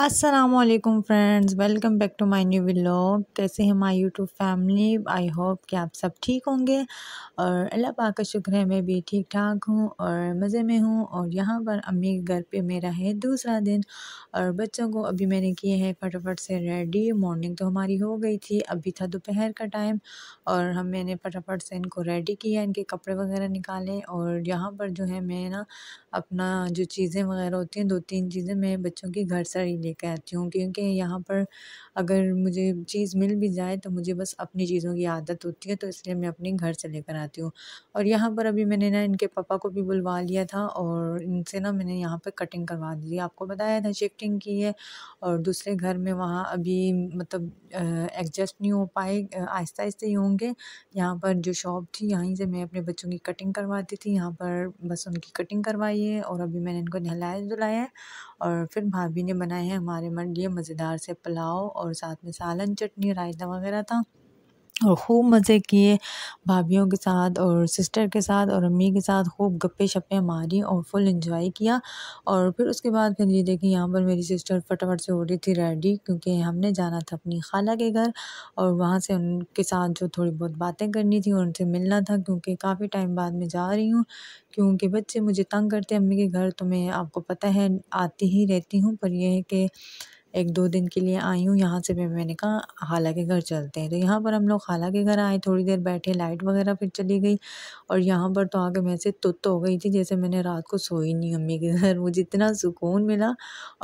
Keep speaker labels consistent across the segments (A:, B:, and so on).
A: Aslam friends welcome back to my new vlog कैसे हैं my YouTube family I hope कि आप सब ठीक होंगे और अल्लाह पाक का शुक्र है मैं भी ठीक ठाक हूँ और मज़े में हूँ और यहाँ पर अम्मी के घर पे मेरा है दूसरा दिन और बच्चों को अभी मैंने किए हैं फटाफट से रेडी मॉर्निंग तो हमारी हो गई थी अभी था दोपहर का टाइम और हम मैंने फटाफट से इनको रेडी किया इनके कपड़े वगैरह निकाले और यहाँ पर जो है मैं ना अपना जो चीज़ें वगैरह होती हैं दो तीन चीज़ें मैं बच्चों की घर से लेकर आती हूँ क्योंकि यहाँ पर अगर मुझे चीज़ मिल भी जाए तो मुझे बस अपनी चीज़ों की आदत होती है तो इसलिए मैं अपने घर से लेकर आती हूँ और यहाँ पर अभी मैंने ना इनके पापा को भी बुलवा लिया था और इनसे ना मैंने यहाँ पर कटिंग करवा दी आपको बताया था शिफ्टिंग की है और दूसरे घर में वहाँ अभी मतलब एडजस्ट नहीं हो पाए आहिस्ता आहिस्ते ही होंगे यहाँ पर जो शॉप थी यहीं से मैं अपने बच्चों की कटिंग करवाती थी यहाँ पर बस उनकी कटिंग करवाई है और अभी मैंने इनको नहलाया धुलाया है और फिर भाभी ने बनाए हैं हमारे मन ये मज़ेदार से पुलाव और साथ में सालन चटनी रायता वगैरह था और खूब मज़े किए भाभीियों के साथ और सिस्टर के साथ और अम्मी के साथ खूब गप्पे शप्पे मारी और फुल इंजॉय किया और फिर उसके बाद फिर ये देखिए यहाँ पर मेरी सिस्टर फटाफट से हो रही थी रेडी क्योंकि हमने जाना था अपनी खाला के घर और वहाँ से उनके साथ जो थोड़ी बहुत बातें करनी थी और उनसे मिलना था क्योंकि काफ़ी टाइम बाद में जा रही हूँ क्योंकि बच्चे मुझे तंग करते अम्मी के घर तो मैं आपको पता है आती ही रहती हूँ पर यह है कि एक दो दिन के लिए आई हूँ यहाँ से भी मैंने कहा खाला के घर चलते हैं तो यहाँ पर हम लोग खाला के घर आए थोड़ी देर बैठे लाइट वगैरह फिर चली गई और यहाँ पर तो आके मैं से तुत हो गई थी जैसे मैंने रात को सोई नहीं अम्मी के घर मुझे इतना सुकून मिला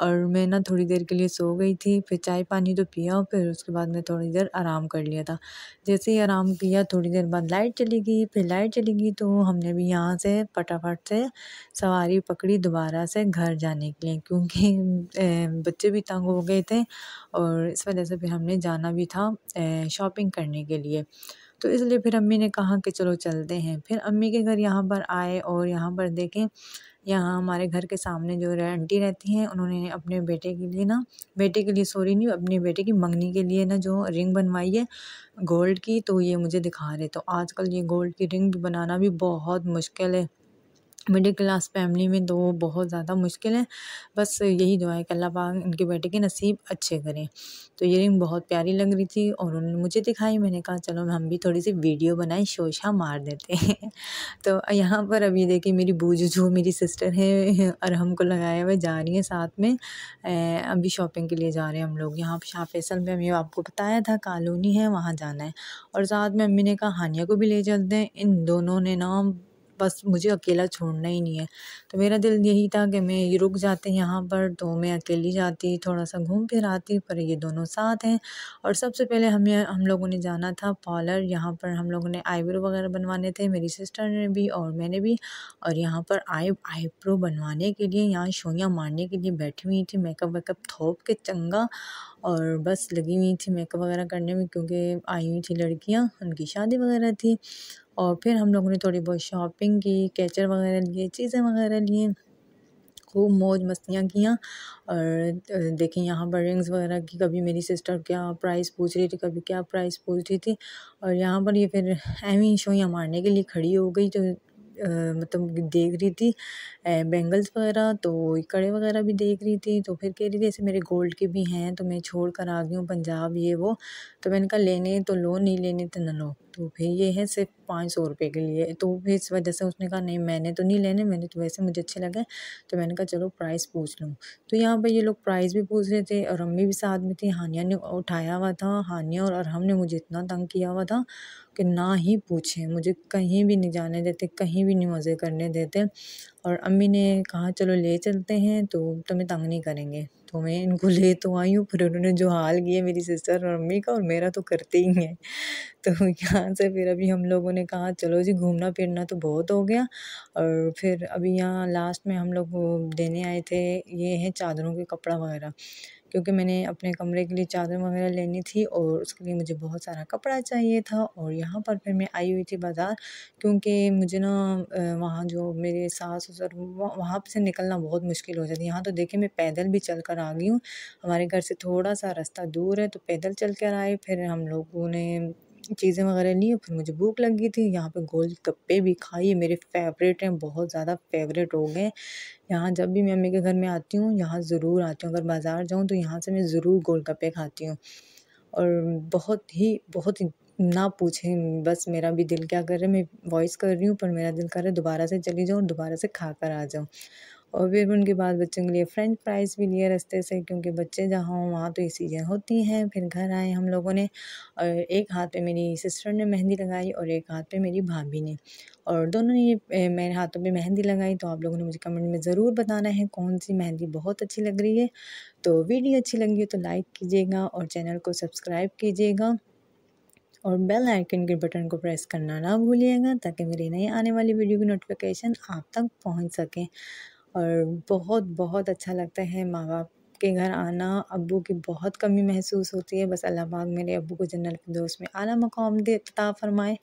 A: और मैं ना थोड़ी देर के लिए सो गई थी फिर चाय पानी तो पिया और फिर उसके बाद मैं थोड़ी देर आराम कर लिया था जैसे ही आराम किया थोड़ी देर बाद लाइट चली गई फिर लाइट चली गई तो हमने भी यहाँ से फटाफट से सवारी पकड़ी दोबारा से घर जाने के लिए क्योंकि बच्चे भी तंग हो हो गए थे और इस वजह से फिर हमने जाना भी था शॉपिंग करने के लिए तो इसलिए फिर अम्मी ने कहा कि चलो चलते हैं फिर अम्मी के घर यहाँ पर आए और यहाँ पर देखें यहाँ हमारे घर के सामने जो रह आंटी रहती हैं उन्होंने अपने बेटे के लिए ना बेटे के लिए सॉरी नहीं अपने बेटे की मंगनी के लिए ना जो रिंग बनवाई है गोल्ड की तो ये मुझे दिखा रहे तो आजकल ये गोल्ड की रिंग भी बनाना भी बहुत मुश्किल है मिडिल क्लास फैमिली में तो बहुत ज़्यादा मुश्किल है बस यही दुआ है कि अल्लाह पाक इनके बेटे के नसीब अच्छे करें तो ये रिंग बहुत प्यारी लग रही थी और उन्होंने मुझे दिखाई मैंने कहा चलो हम भी थोड़ी सी वीडियो बनाए शोशा मार देते हैं तो यहाँ पर अभी देखिए मेरी बूझ जो मेरी सिस्टर है और हमको लगाए हुए जा रही है साथ में अभी शॉपिंग के लिए जा रहे हैं हम लोग यहाँ शाह फैसल में हमें आपको बताया था कॉलोनी है वहाँ जाना है और साथ में अम्मी ने कहा हानिया को भी ले चलते हैं इन दोनों ने ना बस मुझे अकेला छोड़ना ही नहीं है तो मेरा दिल यही था कि मैं ये रुक जाते यहाँ पर तो मैं अकेली जाती थोड़ा सा घूम फिर आती पर ये दोनों साथ हैं और सबसे पहले हमें हम लोगों ने जाना था पार्लर यहाँ पर हम लोगों ने आईब्रो वगैरह बनवाने थे मेरी सिस्टर ने भी और मैंने भी और यहाँ पर आई आईब्रो बनवाने के लिए यहाँ शोइयाँ मारने के लिए बैठी हुई थी मेकअप वेकअप थोप के चंगा और बस लगी हुई थी मेकअप वगैरह करने में क्योंकि आई हुई थी लड़कियाँ उनकी शादी वगैरह थी और फिर हम लोगों ने थोड़ी बहुत शॉपिंग की कैचर वगैरह लिए चीज़ें वगैरह लिए खूब मौज मस्तियाँ किया और देखें यहाँ पर रिंग्स वगैरह की कभी मेरी सिस्टर क्या प्राइस पूछ रही थी कभी क्या प्राइस पूछ रही थी और यहाँ पर ये फिर एवी शोइयाँ मारने के लिए खड़ी हो गई जो आ, मतलब देख रही थी बेंगल्स वगैरह तो कड़े वगैरह भी देख रही थी तो फिर कह रही थी ऐसे मेरे गोल्ड के भी हैं तो मैं छोड़ कर आ गई हूँ पंजाब ये वो तो मैंने कहा लेने तो लो नहीं लेने तो न लो तो फिर ये है सिर्फ पाँच सौ रुपये के लिए तो फिर इस वजह से उसने कहा नहीं मैंने तो नहीं लेने मैंने तो वैसे मुझे अच्छे लगे तो मैंने कहा चलो प्राइस पूछ लूँ तो यहाँ पर ये लोग प्राइस भी पूछ रहे थे और अम्मी भी साथ में थी हानिया ने उठाया हुआ था हानिया और अरहम ने मुझे इतना तंग किया हुआ था कि ना ही पूछें मुझे कहीं भी नहीं जाने देते कहीं भी नहीं मज़े करने देते और अम्मी ने कहा चलो ले चलते हैं तो तुम्हें तंग नहीं करेंगे तो मैं इनको ले तो आई हूँ पर उन्होंने जो हाल किया मेरी सिस्टर और मम्मी का और मेरा तो करते ही हैं तो यहाँ से फिर अभी हम लोगों ने कहा चलो जी घूमना फिरना तो बहुत हो गया और फिर अभी यहाँ लास्ट में हम लोग देने आए थे ये हैं चादरों के कपड़ा वगैरह क्योंकि मैंने अपने कमरे के लिए चादर वगैरह लेनी थी और उसके लिए मुझे बहुत सारा कपड़ा चाहिए था और यहाँ पर फिर मैं आई हुई थी बाज़ार क्योंकि मुझे ना वहाँ जो मेरे सास ससुर वहाँ से निकलना बहुत मुश्किल हो जाती है यहाँ तो देखे मैं पैदल भी चल कर आ गई हूँ हमारे घर से थोड़ा सा रास्ता दूर है तो पैदल चल कर आए फिर हम लोगों ने चीज़ें वगैरह ली फिर मुझे भूख लगी थी यहाँ पे गप्पे भी खाई मेरे फेवरेट हैं बहुत ज़्यादा फेवरेट हो गए यहाँ जब भी मैं मम्मी के घर में आती हूँ यहाँ ज़रूर आती हूँ अगर बाज़ार जाऊँ तो यहाँ से मैं ज़रूर गोल गप्पे खाती हूँ और बहुत ही बहुत ही ना पूछें बस मेरा भी दिल क्या कर रहा है मैं वॉइस कर रही हूँ पर मेरा दिल कर रहा है दोबारा से चली जाऊँ दोबारा से खा कर आ जाऊँ और फिर उनके बाद बच्चों के लिए फ्रेंच फ्राइज़ भी लिए रस्ते से क्योंकि बच्चे जहाँ हों वहाँ तो ये चीज़ें होती हैं फिर घर आए हम लोगों ने और एक हाथ पे मेरी सिस्टर ने मेहंदी लगाई और एक हाथ पे मेरी भाभी ने और दोनों ने ये मेरे हाथों पे मेहंदी लगाई तो आप लोगों ने मुझे कमेंट में ज़रूर बताना है कौन सी मेहंदी बहुत अच्छी लग रही है तो वीडियो अच्छी लगी तो लाइक कीजिएगा और चैनल को सब्सक्राइब कीजिएगा और बेल आइकन के बटन को प्रेस करना ना भूलिएगा ताकि मेरे नए आने वाली वीडियो की नोटिफिकेशन आप तक पहुंच सकें और बहुत बहुत अच्छा लगता है माँ बाप के घर आना अबू की बहुत कमी महसूस होती है बस अल्लाह पाक मेरे अबू को जन्नत दोस्त में आला मकाम दे तता फरमाए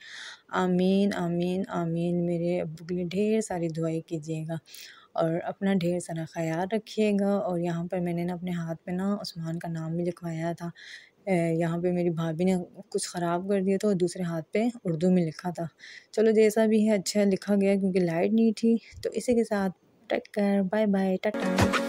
A: आमीन आमीन आमीन मेरे अबू के लिए ढेर सारी दुआई कीजिएगा और अपना ढेर सारा ख्याल रखिएगा और यहाँ पर मैंने ना अपने हाथ में ना उस्मान का नाम भी लिखवाया था यहाँ पे मेरी भाभी ने कुछ ख़राब कर दिया था और दूसरे हाथ पे उर्दू में लिखा था चलो जैसा भी है अच्छा लिखा गया क्योंकि लाइट नहीं थी तो इसी के साथ take care bye bye Tata